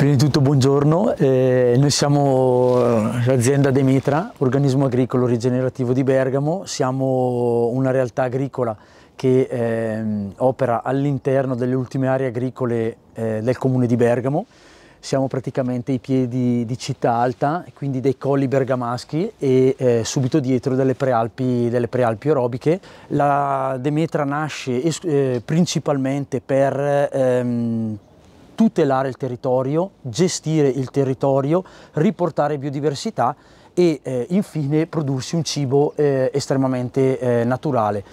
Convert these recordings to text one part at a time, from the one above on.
Prima di tutto buongiorno, eh, noi siamo eh, l'azienda Demetra, organismo agricolo rigenerativo di Bergamo, siamo una realtà agricola che eh, opera all'interno delle ultime aree agricole eh, del comune di Bergamo, siamo praticamente ai piedi di Città Alta, quindi dei colli bergamaschi e eh, subito dietro delle prealpi, delle prealpi orobiche. La Demetra nasce eh, principalmente per, ehm, tutelare il territorio, gestire il territorio, riportare biodiversità e eh, infine prodursi un cibo eh, estremamente eh, naturale.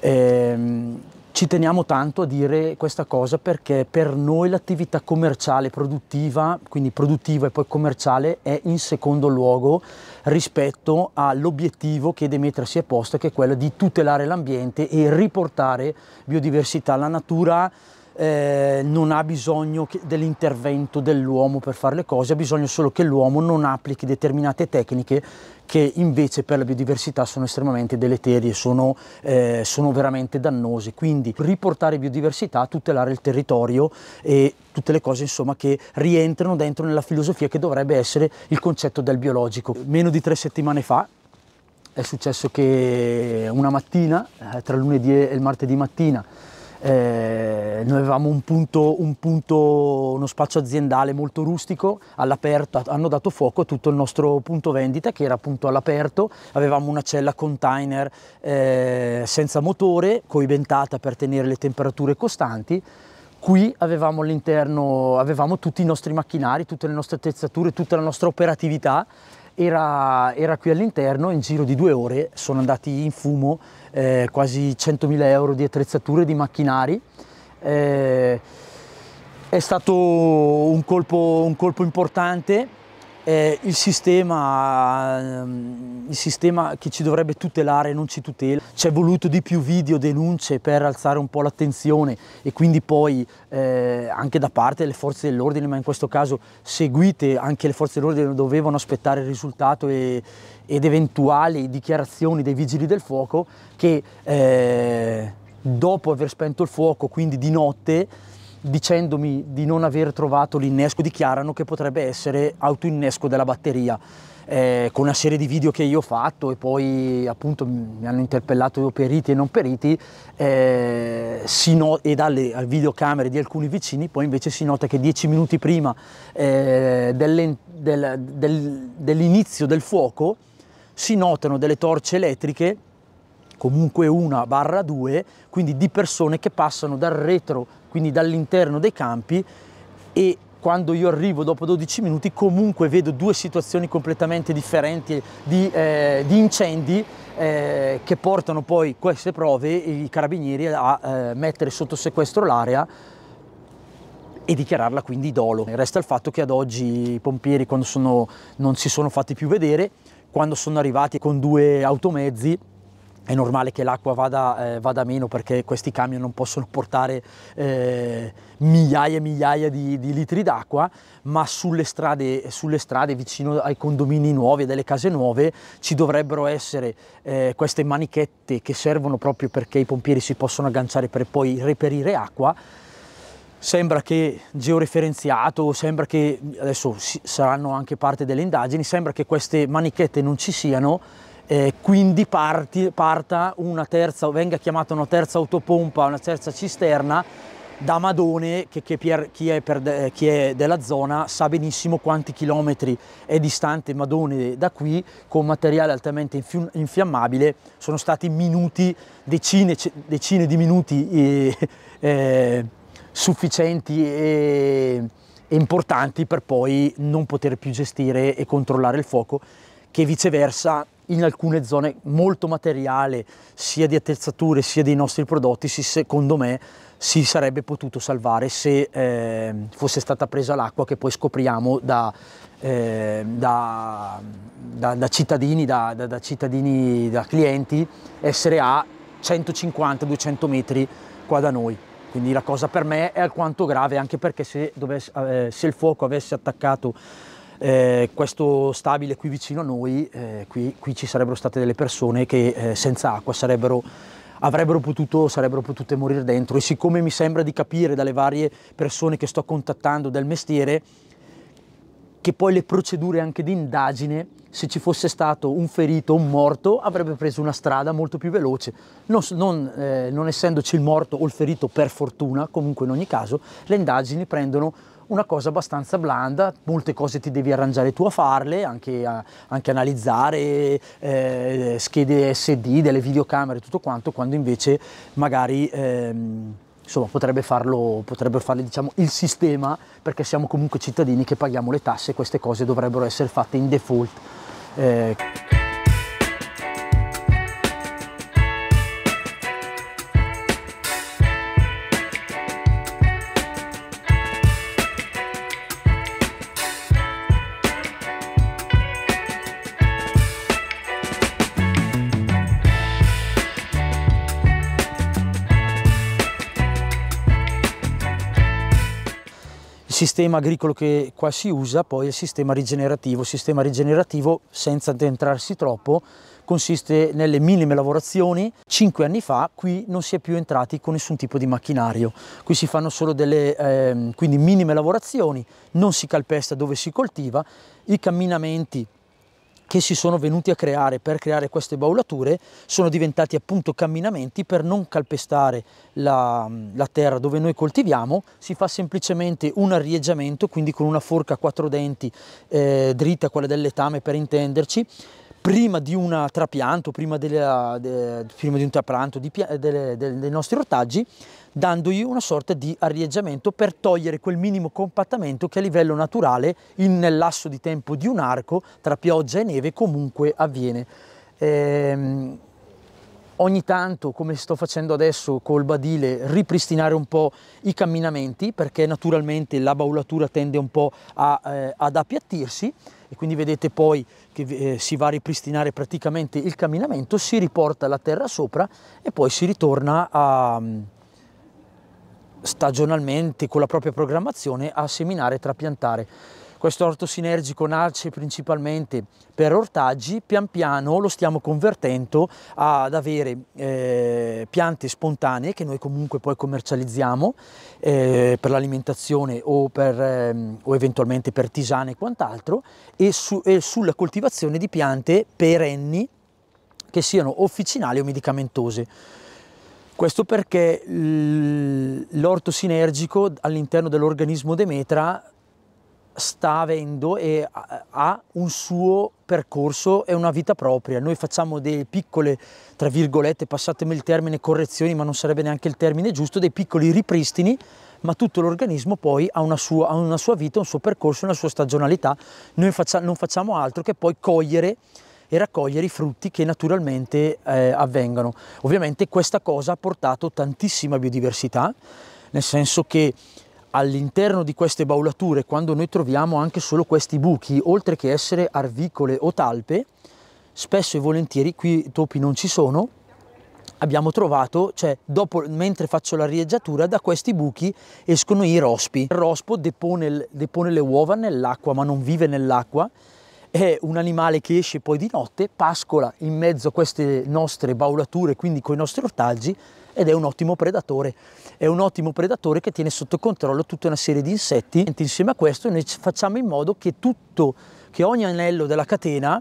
Ehm, ci teniamo tanto a dire questa cosa perché per noi l'attività commerciale produttiva, quindi produttiva e poi commerciale, è in secondo luogo rispetto all'obiettivo che Demetra si è posta, che è quello di tutelare l'ambiente e riportare biodiversità alla natura eh, non ha bisogno dell'intervento dell'uomo per fare le cose, ha bisogno solo che l'uomo non applichi determinate tecniche che invece per la biodiversità sono estremamente deleterie, sono, eh, sono veramente dannose. Quindi riportare biodiversità, tutelare il territorio e tutte le cose insomma, che rientrano dentro nella filosofia che dovrebbe essere il concetto del biologico. Meno di tre settimane fa è successo che una mattina, eh, tra lunedì e il martedì mattina, eh, noi avevamo un punto, un punto, uno spazio aziendale molto rustico, all'aperto, hanno dato fuoco a tutto il nostro punto vendita che era appunto all'aperto, avevamo una cella container eh, senza motore, coibentata per tenere le temperature costanti, qui avevamo all'interno, avevamo tutti i nostri macchinari, tutte le nostre attrezzature, tutta la nostra operatività era, era qui all'interno in giro di due ore sono andati in fumo eh, quasi 100.000 euro di attrezzature, di macchinari. Eh, è stato un colpo, un colpo importante eh, il, sistema, ehm, il, sistema, che ci dovrebbe tutelare non ci tutela. C'è voluto di più video denunce per alzare un po' l'attenzione e quindi poi eh, anche da parte delle forze dell'ordine, ma in questo caso seguite, anche le forze dell'ordine dovevano aspettare il risultato e, ed eventuali dichiarazioni dei vigili del fuoco che eh, dopo aver spento il fuoco, quindi di notte, dicendomi di non aver trovato l'innesco, dichiarano che potrebbe essere autoinnesco della batteria. Eh, con una serie di video che io ho fatto e poi appunto mi hanno interpellato periti e non periti eh, no e dalle videocamere di alcuni vicini poi invece si nota che dieci minuti prima eh, del, del, dell'inizio del fuoco si notano delle torce elettriche comunque una barra due quindi di persone che passano dal retro quindi dall'interno dei campi e quando io arrivo dopo 12 minuti comunque vedo due situazioni completamente differenti di, eh, di incendi eh, che portano poi queste prove i carabinieri a eh, mettere sotto sequestro l'area e dichiararla quindi dolo. Resta il fatto che ad oggi i pompieri quando sono, non si sono fatti più vedere, quando sono arrivati con due automezzi è normale che l'acqua vada, eh, vada, meno perché questi camion non possono portare eh, migliaia e migliaia di, di litri d'acqua, ma sulle strade, sulle strade, vicino ai condomini nuovi e delle case nuove ci dovrebbero essere eh, queste manichette che servono proprio perché i pompieri si possono agganciare per poi reperire acqua. Sembra che georeferenziato, sembra che adesso saranno anche parte delle indagini, sembra che queste manichette non ci siano eh, quindi parti, parta una terza, venga chiamata una terza autopompa, una terza cisterna da Madone che, che per, chi, è per, chi, è della zona sa benissimo quanti chilometri è distante Madone da qui con materiale altamente infiammabile sono stati minuti decine, decine di minuti eh, eh, sufficienti e importanti per poi non poter più gestire e controllare il fuoco che viceversa in alcune zone molto materiale, sia di attrezzature sia dei nostri prodotti, si, secondo me si sarebbe potuto salvare se eh, fosse stata presa l'acqua che poi scopriamo da, eh, da, da, da cittadini, da, cittadini, da clienti, essere a 150-200 metri qua da noi. Quindi la cosa per me è alquanto grave, anche perché se, dovesse, eh, se il fuoco avesse attaccato eh, questo stabile qui vicino a noi, eh, qui, qui, ci sarebbero state delle persone che eh, senza acqua sarebbero, avrebbero potuto, sarebbero potute morire dentro e siccome mi sembra di capire dalle varie persone che sto contattando del mestiere che poi le procedure anche di indagine, se ci fosse stato un ferito o un morto, avrebbe preso una strada molto più veloce. Non, non, eh, non essendoci il morto o il ferito per fortuna, comunque in ogni caso, le indagini prendono una cosa abbastanza blanda, molte cose ti devi arrangiare tu a farle, anche, a, anche analizzare eh, schede SD delle videocamere tutto quanto, quando invece magari... Ehm, insomma, potrebbe farlo, potrebbe farle, diciamo, il sistema, perché siamo comunque cittadini che paghiamo le tasse e queste cose dovrebbero essere fatte in default. Eh. sistema agricolo che qua si usa poi il sistema rigenerativo. Il sistema rigenerativo, senza addentrarsi troppo, consiste nelle minime lavorazioni. Cinque anni fa qui non si è più entrati con nessun tipo di macchinario. Qui si fanno solo delle eh, minime lavorazioni, non si calpesta dove si coltiva, i camminamenti che si sono venuti a creare per creare queste baulature sono diventati appunto camminamenti per non calpestare la, la terra dove noi coltiviamo, si fa semplicemente un arrieggiamento quindi con una forca a quattro denti eh, dritta, quella del letame per intenderci, prima di un trapianto, prima, della, de, prima, di un trapianto di, de, de, dei nostri ortaggi, dandogli una sorta di arieggiamento per togliere quel minimo compattamento che a livello naturale, in, nel lasso di tempo di un arco, tra pioggia e neve, comunque avviene. Eh, ogni tanto, come sto facendo adesso col badile, ripristinare un po' i camminamenti perché naturalmente la baulatura tende un po' a, eh, ad appiattirsi e quindi vedete poi che eh, si va a ripristinare praticamente il camminamento, si riporta la terra sopra e poi si ritorna a, mm, stagionalmente con la propria programmazione a seminare e trapiantare. Questo orto sinergico nasce principalmente per ortaggi, pian piano lo stiamo convertendo ad avere eh, piante spontanee che noi comunque poi commercializziamo eh, per l'alimentazione o, eh, o, eventualmente per tisane e quant'altro e, su, e sulla coltivazione di piante perenni che siano officinali o medicamentose. Questo perché l'orto sinergico all'interno dell'organismo Demetra sta avendo e ha un suo percorso e una vita propria. Noi facciamo delle piccole, tra virgolette, passatemi il termine, correzioni, ma non sarebbe neanche il termine giusto, dei piccoli ripristini, ma tutto l'organismo poi ha una, sua, ha una sua, vita, un suo percorso, una sua stagionalità. Noi faccia, non facciamo altro che poi cogliere e raccogliere i frutti che naturalmente eh, avvengano. Ovviamente questa cosa ha portato tantissima biodiversità, nel senso che all'interno di queste baulature, quando noi troviamo anche solo questi buchi, oltre che essere arvicole o talpe, spesso e volentieri, qui topi non ci sono, abbiamo trovato, cioè dopo, mentre faccio la rieggiatura, da questi buchi escono i rospi. Il rospo depone, depone le uova nell'acqua, ma non vive nell'acqua, è un animale che esce poi di notte, pascola in mezzo a queste nostre baulature, quindi con i nostri ortaggi, ed è un ottimo predatore. È un ottimo predatore che tiene sotto controllo tutta una serie di insetti. Insieme a questo noi facciamo in modo che, tutto, che ogni anello della catena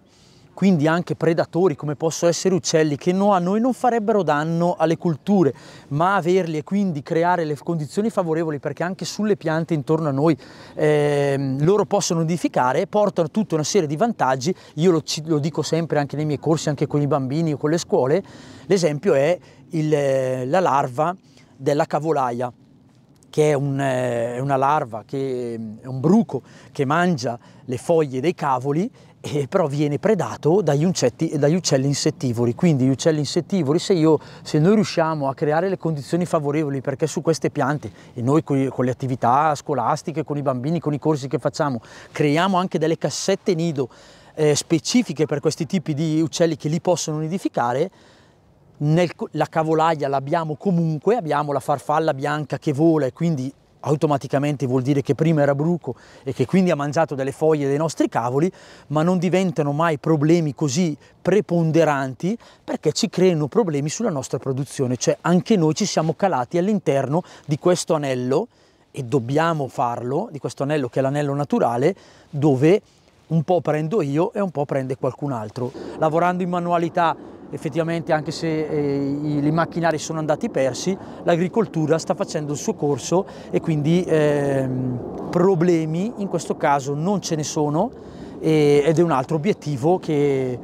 quindi anche predatori come possono essere uccelli che no, a noi non farebbero danno alle culture, ma averli e quindi creare le condizioni favorevoli perché anche sulle piante intorno a noi eh, loro possono nidificare portano tutta una serie di vantaggi. Io lo, lo dico sempre anche nei miei corsi, anche con i bambini o con le scuole, l'esempio è il, eh, la larva della cavolaia, che è un, eh, una larva, che è un bruco che mangia le foglie dei cavoli e però viene predato dagli, uncetti, dagli uccelli insettivori. Quindi gli uccelli insettivori, se, io, se, noi riusciamo a creare le condizioni favorevoli, perché su queste piante, e noi con, con, le attività scolastiche, con i bambini, con i corsi che facciamo, creiamo anche delle cassette nido eh, specifiche per questi tipi di uccelli che li possono nidificare, nel, la cavolaia l'abbiamo comunque, abbiamo la farfalla bianca che vola e quindi automaticamente vuol dire che prima era bruco e che quindi ha mangiato delle foglie dei nostri cavoli, ma non diventano mai problemi così preponderanti perché ci creano problemi sulla nostra produzione, cioè anche noi ci siamo calati all'interno di questo anello e dobbiamo farlo, di questo anello che è l'anello naturale, dove un po' prendo io e un po' prende qualcun altro. Lavorando in manualità effettivamente anche se eh, i macchinari sono andati persi, l'agricoltura sta facendo il suo corso e quindi eh, problemi in questo caso non ce ne sono e, ed è un altro obiettivo che,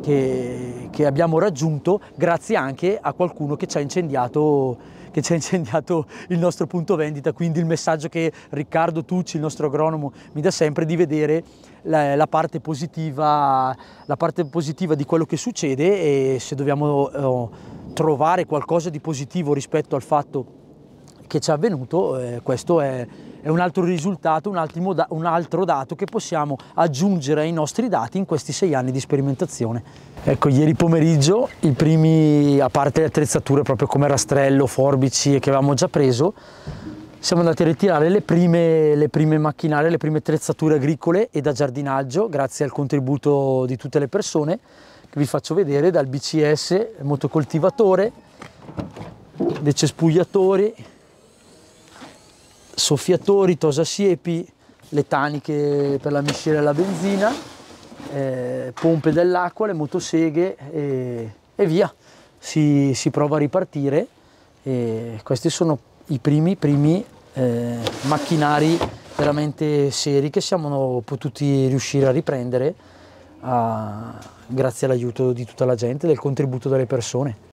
che, che abbiamo raggiunto grazie anche a qualcuno che ci ha incendiato che ci ha incendiato il nostro punto vendita, quindi il messaggio che Riccardo Tucci, il nostro agronomo, mi dà sempre di vedere la, la, parte, positiva, la parte, positiva, di quello che succede e se dobbiamo eh, trovare qualcosa di positivo rispetto al fatto che che ci è avvenuto, eh, questo è, è, un altro risultato, un, altro, un altro dato che possiamo aggiungere ai nostri dati in questi sei anni di sperimentazione. Ecco, ieri pomeriggio i primi, a parte le attrezzature proprio come rastrello, forbici che avevamo già preso, siamo andati a ritirare le prime, le prime macchinari, le prime attrezzature agricole e da giardinaggio, grazie al contributo di tutte le persone, che vi faccio vedere dal BCS, motocoltivatore, dei cespugliatori, soffiatori, tosasiepi, le taniche per la miscela e la benzina, eh, pompe dell'acqua, le motoseghe e, e via. Si, si, prova a ripartire e questi sono i primi, primi eh, macchinari veramente seri che siamo potuti riuscire a riprendere a, grazie all'aiuto di tutta la gente, del contributo delle persone.